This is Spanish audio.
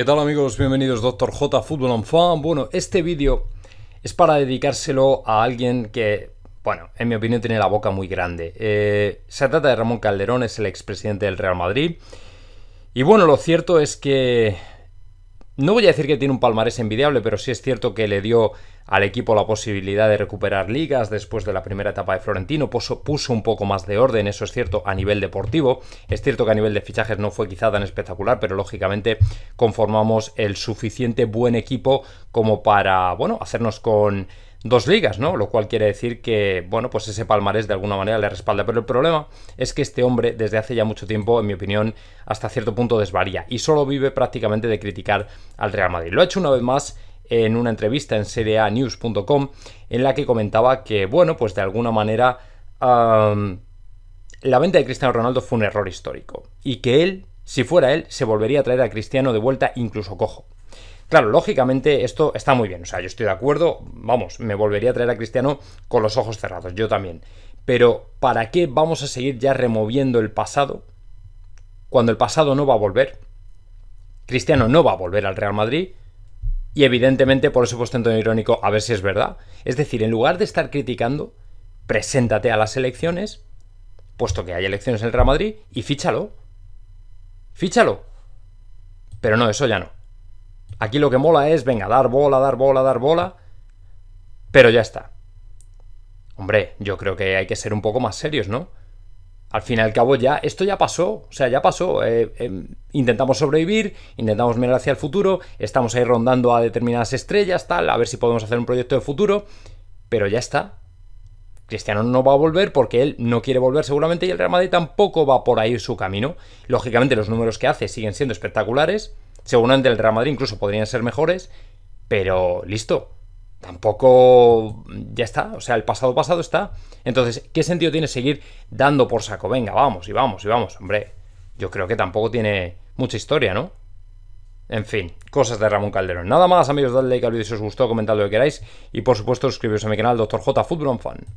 ¿Qué tal amigos? Bienvenidos Doctor J Fútbol on Fan. Bueno, este vídeo es para dedicárselo a alguien que, bueno, en mi opinión tiene la boca muy grande. Eh, se trata de Ramón Calderón, es el expresidente del Real Madrid. Y bueno, lo cierto es que no voy a decir que tiene un palmarés envidiable, pero sí es cierto que le dio al equipo la posibilidad de recuperar ligas después de la primera etapa de Florentino, puso, un poco más de orden, eso es cierto, a nivel deportivo. Es cierto que a nivel de fichajes no fue quizá tan espectacular, pero lógicamente conformamos el suficiente buen equipo como para, bueno, hacernos con dos ligas, ¿no? Lo cual quiere decir que, bueno, pues ese palmarés de alguna manera le respalda. Pero el problema es que este hombre, desde hace ya mucho tiempo, en mi opinión, hasta cierto punto desvaría y solo vive prácticamente de criticar al Real Madrid. Lo ha hecho una vez más en una entrevista en News.com, en la que comentaba que, bueno, pues de alguna manera la venta de Cristiano Ronaldo fue un error histórico y que él, si fuera él, se volvería a traer a Cristiano de vuelta incluso cojo. Claro, lógicamente esto está muy bien, o sea, yo estoy de acuerdo, vamos, me volvería a traer a Cristiano con los ojos cerrados, yo también. Pero, ¿para qué vamos a seguir ya removiendo el pasado cuando el pasado no va a volver? Cristiano no va a volver al Real Madrid, y evidentemente, por puesto en tono irónico, a ver si es verdad. Es decir, en lugar de estar criticando, preséntate a las elecciones, puesto que hay elecciones en el Real Madrid, y fíchalo. Fíchalo. Pero no, eso ya no. Aquí lo que mola es, venga, dar bola, dar bola, dar bola, pero ya está. Hombre, yo creo que hay que ser un poco más serios, ¿no? Al fin y al cabo ya, esto ya pasó, o sea, ya pasó. Eh, em, intentamos sobrevivir, intentamos mirar hacia el futuro, estamos ahí rondando a determinadas estrellas, tal, a ver si podemos hacer un proyecto de futuro, pero ya está. Cristiano no va a volver porque él no quiere volver seguramente y el Real Madrid tampoco va por ahí su camino. Lógicamente los números que hace siguen siendo espectaculares, seguramente el Real Madrid incluso podrían ser mejores, pero listo. Tampoco ya está, o sea, el pasado pasado está. Entonces, ¿qué sentido tiene seguir dando por saco? Venga, vamos y vamos y vamos. Hombre, yo creo que tampoco tiene mucha historia, ¿no? En fin, cosas de Ramón Calderón. Nada más, amigos, dadle like al vídeo si os gustó, comentad lo que queráis y por supuesto suscribiros a mi canal Dr. J Football Fan.